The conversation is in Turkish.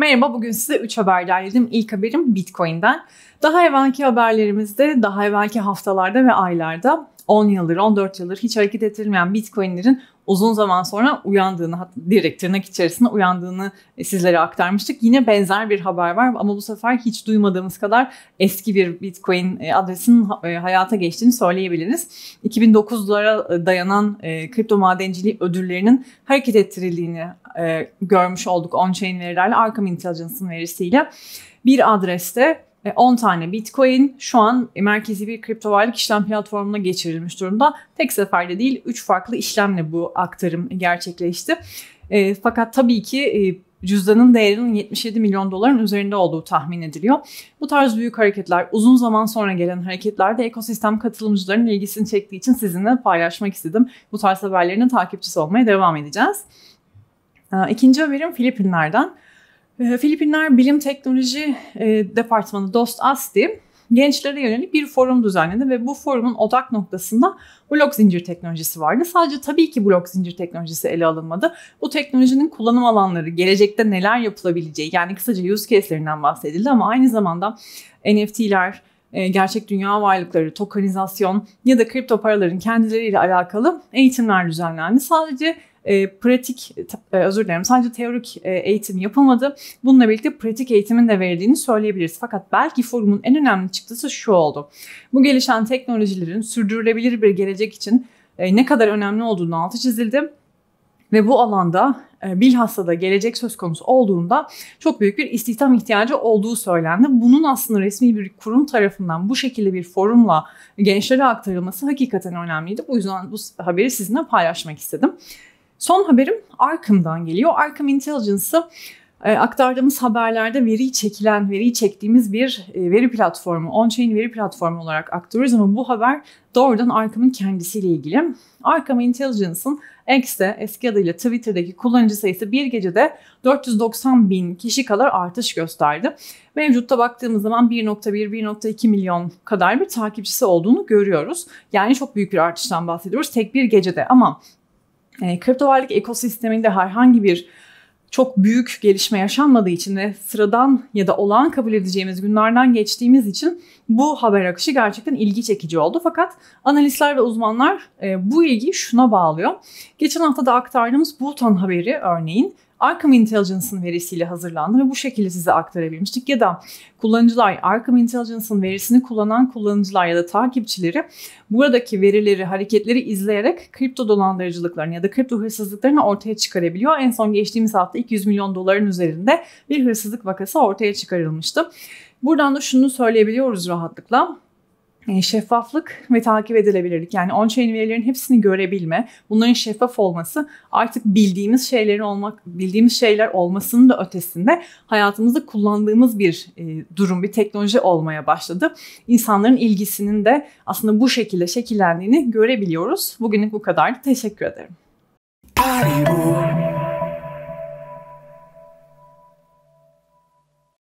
Merhaba, bugün size 3 haber derledim. İlk haberim Bitcoin'den. Daha evvelki haberlerimizde, daha evvelki haftalarda ve aylarda 10 yıldır, 14 yıldır hiç hareket ettirilmeyen Bitcoin'lerin uzun zaman sonra uyandığını, direkt tırnak içerisinde uyandığını e, sizlere aktarmıştık. Yine benzer bir haber var ama bu sefer hiç duymadığımız kadar eski bir Bitcoin e, adresinin e, hayata geçtiğini söyleyebiliriz. 2009'lara dayanan kripto madenciliği ödüllerinin hareket ettirildiğini görmüş olduk on-chain verilerle, Arkham Intelligence'ın verisiyle. Bir adreste 10 tane Bitcoin şu an merkezi bir kripto varlık işlem platformuna geçirilmiş durumda. Tek seferde değil 3 farklı işlemle bu aktarım gerçekleşti. E, fakat tabii ki e, cüzdanın değerinin 77 milyon doların üzerinde olduğu tahmin ediliyor. Bu tarz büyük hareketler, uzun zaman sonra gelen hareketler de ekosistem katılımcıların ilgisini çektiği için sizinle paylaşmak istedim. Bu tarz haberlerinin takipçisi olmaya devam edeceğiz. E, ikinci haberim Filipinler'den. Ee, Filipinler Bilim Teknoloji e, Departmanı Dost Asti gençlere yönelik bir forum düzenledi ve bu forumun odak noktasında blok zincir teknolojisi vardı. Sadece tabii ki blok zincir teknolojisi ele alınmadı. Bu teknolojinin kullanım alanları, gelecekte neler yapılabileceği yani kısaca use case'lerinden bahsedildi ama aynı zamanda NFT'ler, e, gerçek dünya varlıkları, tokenizasyon ya da kripto paraların kendileriyle alakalı eğitimler düzenlendi. Sadece e, pratik, e, özür dilerim sadece teorik e, eğitim yapılmadı. Bununla birlikte pratik eğitimin de verildiğini söyleyebiliriz. Fakat belki forumun en önemli çıktısı şu oldu. Bu gelişen teknolojilerin sürdürülebilir bir gelecek için e, ne kadar önemli olduğunu altı çizildi ve bu alanda e, bilhassa da gelecek söz konusu olduğunda çok büyük bir istihdam ihtiyacı olduğu söylendi. Bunun aslında resmi bir kurum tarafından bu şekilde bir forumla gençlere aktarılması hakikaten önemliydi. Bu yüzden bu haberi sizinle paylaşmak istedim. Son haberim Arkham'dan geliyor. Arkham Intelligence'ı e, aktardığımız haberlerde veri çekilen, veri çektiğimiz bir e, veri platformu, on-chain veri platformu olarak aktarıyoruz ama bu haber doğrudan Arkamın kendisiyle ilgili. Arkam Intelligence'ın X'te eski adıyla Twitter'daki kullanıcı sayısı bir gecede 490 bin kişi kadar artış gösterdi. Mevcutta baktığımız zaman 1.1-1.2 milyon kadar bir takipçisi olduğunu görüyoruz. Yani çok büyük bir artıştan bahsediyoruz tek bir gecede ama e, kripto varlık ekosisteminde herhangi bir çok büyük gelişme yaşanmadığı için ve sıradan ya da olağan kabul edeceğimiz günlerden geçtiğimiz için bu haber akışı gerçekten ilgi çekici oldu. Fakat analistler ve uzmanlar e, bu ilgiyi şuna bağlıyor. Geçen hafta da aktardığımız Bultan haberi örneğin Arkham Intelligence'ın verisiyle hazırlandı ve bu şekilde size aktarabilmiştik. Ya da kullanıcılar Arkham Intelligence'ın verisini kullanan kullanıcılar ya da takipçileri buradaki verileri, hareketleri izleyerek kripto dolandırıcılıklarını ya da kripto hırsızlıklarını ortaya çıkarabiliyor. En son geçtiğimiz hafta 200 milyon doların üzerinde bir hırsızlık vakası ortaya çıkarılmıştı. Buradan da şunu söyleyebiliyoruz rahatlıkla. Ee, şeffaflık ve takip edilebilirlik. Yani on-chain verilerin hepsini görebilme, bunların şeffaf olması artık bildiğimiz şeylerin olmak, bildiğimiz şeyler olmasının da ötesinde hayatımızda kullandığımız bir e, durum, bir teknoloji olmaya başladı. İnsanların ilgisinin de aslında bu şekilde şekillendiğini görebiliyoruz. Bugünlük bu kadar. Teşekkür ederim. Party